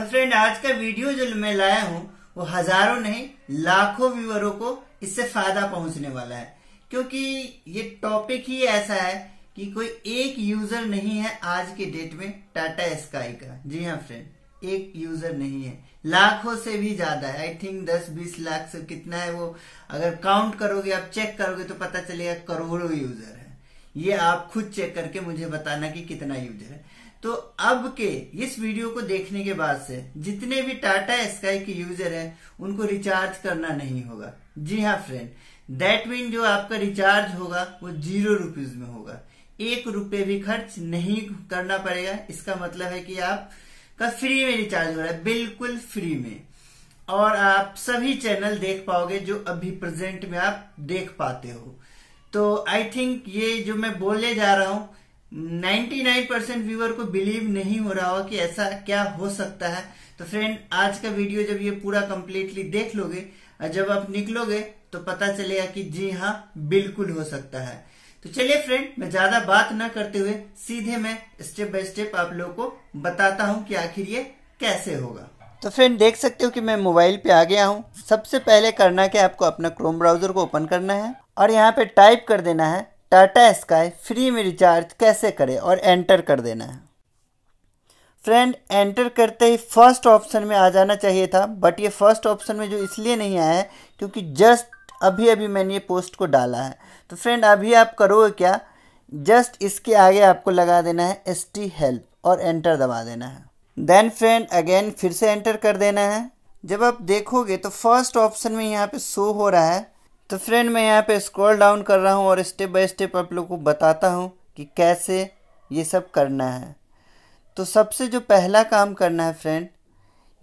तो फ्रेंड आज का वीडियो जो मैं लाया हूँ वो हजारों नहीं लाखों व्यूअरों को इससे फायदा पहुंचने वाला है क्योंकि ये टॉपिक ही ऐसा है कि कोई एक यूजर नहीं है आज के डेट में टाटा स्काई का जी हाँ फ्रेंड एक यूजर नहीं है लाखों से भी ज्यादा है आई थिंक दस बीस लाख से कितना है वो अगर काउंट करोगे आप चेक करोगे तो पता चलेगा करोड़ों यूजर है ये आप खुद चेक करके मुझे बताना कि कितना यूजर है तो अब के इस वीडियो को देखने के बाद से जितने भी टाटा स्काई के यूजर हैं उनको रिचार्ज करना नहीं होगा जी हाँ फ्रेंड दैट मीन जो आपका रिचार्ज होगा वो जीरो रुपीज में होगा एक रुपए भी खर्च नहीं करना पड़ेगा इसका मतलब है कि आप का फ्री में रिचार्ज हो रहा है बिल्कुल फ्री में और आप सभी चैनल देख पाओगे जो अभी प्रेजेंट में आप देख पाते हो तो आई थिंक ये जो मैं बोलने जा रहा हूं 99 व्यूअर को बिलीव नहीं हो रहा होगा कि ऐसा क्या हो सकता है तो फ्रेंड आज का वीडियो जब ये पूरा कम्प्लीटली देख लोगे और जब आप निकलोगे तो पता चलेगा कि जी हाँ बिल्कुल हो सकता है तो चलिए फ्रेंड मैं ज्यादा बात ना करते हुए सीधे मैं स्टेप बाय स्टेप आप लोगों को बताता हूँ कि आखिर ये कैसे होगा तो फ्रेंड देख सकते हो कि मैं मोबाइल पे आ गया हूँ सबसे पहले करना क्या आपको अपना क्रोम ब्राउजर को ओपन करना है और यहाँ पे टाइप कर देना है टाटा स्काई फ्री में रिचार्ज कैसे करें और एंटर कर देना है फ्रेंड एंटर करते ही फर्स्ट ऑप्शन में आ जाना चाहिए था बट ये फर्स्ट ऑप्शन में जो इसलिए नहीं आया है क्योंकि जस्ट अभी अभी मैंने ये पोस्ट को डाला है तो फ्रेंड अभी आप करोगे क्या जस्ट इसके आगे आपको लगा देना है एस टी हेल्प और एंटर दबा देना है देन फ्रेंड अगेन फिर से एंटर कर देना है जब आप देखोगे तो फर्स्ट ऑप्शन में यहाँ पे शो हो रहा है तो फ्रेंड मैं यहाँ पे स्क्रॉल डाउन कर रहा हूँ और स्टेप बाय स्टेप आप लोग को बताता हूँ कि कैसे ये सब करना है तो सबसे जो पहला काम करना है फ्रेंड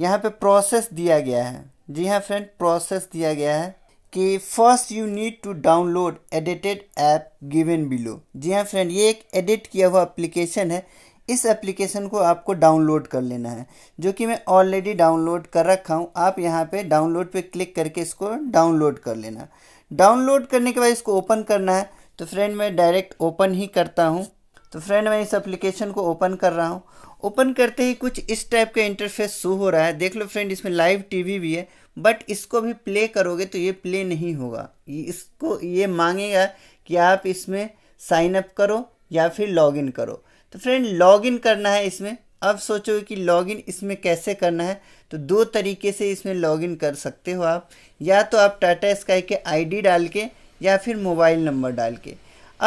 यहाँ पे प्रोसेस दिया गया है जी हाँ फ्रेंड प्रोसेस दिया गया है कि first you need to download edited app given below जी हाँ फ्रेंड ये एक एडिट किया हुआ एप्लीकेशन है इस एप्लीकेशन को आपको डाउनलोड कर लेना है जो कि मैं ऑलरेडी डाउनलोड कर रखा हूँ आप यहाँ पे डाउनलोड पे क्लिक करके इसको डाउनलोड कर लेना डाउनलोड करने के बाद इसको ओपन करना है तो फ्रेंड मैं डायरेक्ट ओपन ही करता हूँ तो फ्रेंड मैं इस एप्लीकेशन को ओपन कर रहा हूँ ओपन करते ही कुछ इस टाइप का इंटरफेस शो हो रहा है देख लो फ्रेंड इसमें लाइव टीवी भी है बट इसको भी प्ले करोगे तो ये प्ले नहीं होगा इसको ये मांगेगा कि आप इसमें साइन अप करो या फिर लॉगिन करो तो फ्रेंड लॉगिन करना है इसमें अब सोचो कि लॉगिन इसमें कैसे करना है तो दो तरीके से इसमें लॉगिन कर सकते हो आप या तो आप टाटा स्काई के आईडी डाल के या फिर मोबाइल नंबर डाल के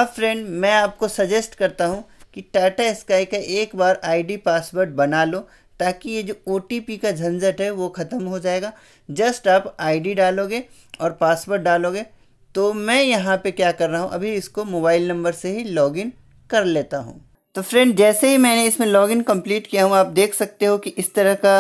अब फ्रेंड मैं आपको सजेस्ट करता हूँ कि टाटा स्काई का एक बार आईडी पासवर्ड बना लो ताकि ये जो ओ का झंझट है वो ख़त्म हो जाएगा जस्ट आप आईडी डालोगे और पासवर्ड डालोगे तो मैं यहाँ पे क्या कर रहा हूँ अभी इसको मोबाइल नंबर से ही लॉगिन कर लेता हूँ तो फ्रेंड जैसे ही मैंने इसमें लॉगिन कंप्लीट किया हूँ आप देख सकते हो कि इस तरह का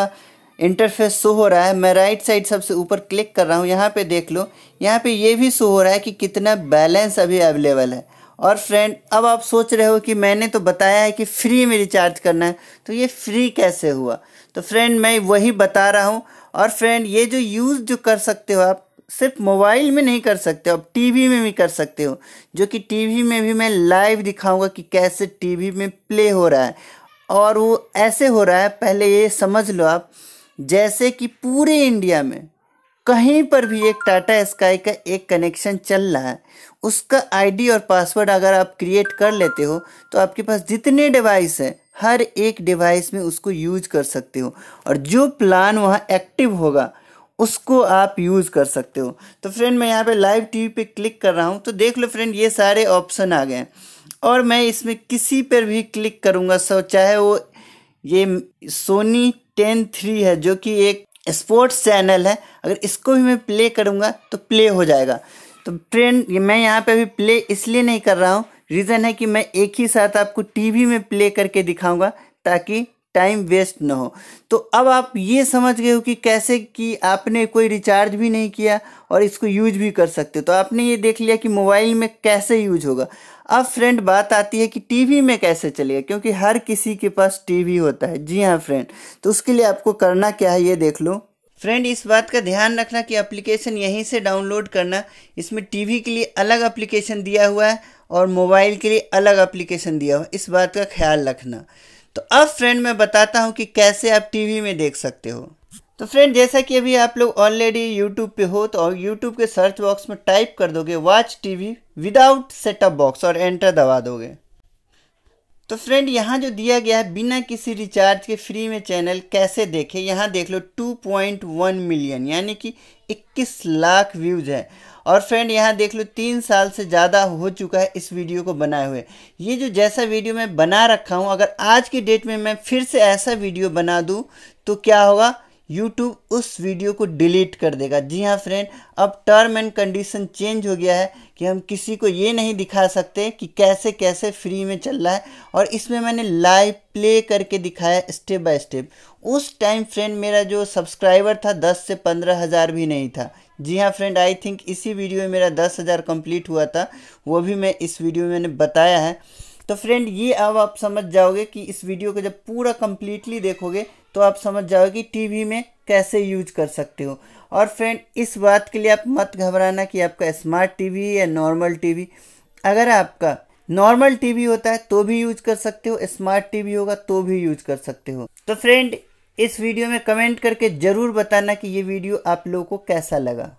इंटरफेस शो हो रहा है मैं राइट साइड सबसे ऊपर क्लिक कर रहा हूँ यहाँ पे देख लो यहाँ पे ये भी शो हो रहा है कि कितना बैलेंस अभी अवेलेबल है और फ्रेंड अब आप सोच रहे हो कि मैंने तो बताया है कि फ्री में रिचार्ज करना है तो ये फ्री कैसे हुआ तो फ्रेंड मैं वही बता रहा हूँ और फ्रेंड ये जो यूज़ जो कर सकते हो आप सिर्फ मोबाइल में नहीं कर सकते हो आप टी में भी कर सकते हो जो कि टी में भी मैं लाइव दिखाऊँगा कि कैसे टी में प्ले हो रहा है और वो ऐसे हो रहा है पहले ये समझ लो आप जैसे कि पूरे इंडिया में कहीं पर भी एक टाटा स्काई का एक कनेक्शन चल रहा है उसका आईडी और पासवर्ड अगर आप क्रिएट कर लेते हो तो आपके पास जितने डिवाइस हैं हर एक डिवाइस में उसको यूज कर सकते हो और जो प्लान वहाँ एक्टिव होगा उसको आप यूज़ कर सकते हो तो फ्रेंड मैं यहाँ पे लाइव टीवी पे क्लिक कर रहा हूँ तो देख लो फ्रेंड ये सारे ऑप्शन आ गए हैं और मैं इसमें किसी पर भी क्लिक करूँगा सो चाहे वो ये सोनी टेन थ्री है जो कि एक स्पोर्ट्स चैनल है अगर इसको भी मैं प्ले करूँगा तो प्ले हो जाएगा तो ट्रेन मैं यहाँ पे अभी प्ले इसलिए नहीं कर रहा हूँ रीज़न है कि मैं एक ही साथ आपको टीवी में प्ले करके दिखाऊंगा ताकि टाइम वेस्ट ना हो तो अब आप ये समझ गए हो कि कैसे कि आपने कोई रिचार्ज भी नहीं किया और इसको यूज भी कर सकते हो तो आपने ये देख लिया कि मोबाइल में कैसे यूज होगा अब फ्रेंड बात आती है कि टीवी में कैसे चलेगा क्योंकि हर किसी के पास टीवी होता है जी हाँ फ्रेंड तो उसके लिए आपको करना क्या है ये देख लो फ्रेंड इस बात का ध्यान रखना कि एप्लीकेशन यहीं से डाउनलोड करना इसमें टीवी के लिए अलग एप्लीकेशन दिया हुआ है और मोबाइल के लिए अलग एप्लीकेशन दिया हुआ है इस बात का ख्याल रखना तो अब फ्रेंड मैं बताता हूँ कि कैसे आप टीवी में देख सकते हो तो फ्रेंड जैसा कि अभी आप लोग ऑलरेडी यूट्यूब पे हो तो यूट्यूब के सर्च बॉक्स में टाइप कर दोगे watch TV without setup box और एंटर दबा दोगे तो फ्रेंड यहाँ जो दिया गया है बिना किसी रिचार्ज के फ्री में चैनल कैसे देखें यहाँ देख लो 2.1 मिलियन यानी कि 21 लाख व्यूज़ है और फ्रेंड यहाँ देख लो तीन साल से ज़्यादा हो चुका है इस वीडियो को बनाए हुए ये जो जैसा वीडियो मैं बना रखा हूँ अगर आज की डेट में मैं फिर से ऐसा वीडियो बना दूँ तो क्या होगा यूट्यूब उस वीडियो को डिलीट कर देगा जी हाँ फ्रेंड अब टर्म एंड कंडीशन चेंज हो गया है कि हम किसी को ये नहीं दिखा सकते कि कैसे कैसे फ्री में चल रहा है और इसमें मैंने लाइव प्ले करके दिखाया स्टेप बाय स्टेप उस टाइम फ्रेंड मेरा जो सब्सक्राइबर था दस से पंद्रह हज़ार भी नहीं था जी हाँ फ्रेंड आई थिंक इसी वीडियो में मेरा दस हज़ार कम्प्लीट हुआ था वो भी मैं इस वीडियो में मैंने बताया है तो फ्रेंड ये अब आप समझ जाओगे कि इस वीडियो को जब पूरा कम्प्लीटली देखोगे तो आप समझ जाओगे कि टीवी में कैसे यूज कर सकते हो और फ्रेंड इस बात के लिए आप मत घबराना कि आपका स्मार्ट टीवी या नॉर्मल टीवी अगर आपका नॉर्मल टीवी होता है तो भी यूज कर सकते हो स्मार्ट टीवी होगा तो भी यूज कर सकते हो तो फ्रेंड इस वीडियो में कमेंट करके ज़रूर बताना कि ये वीडियो आप लोगों को कैसा लगा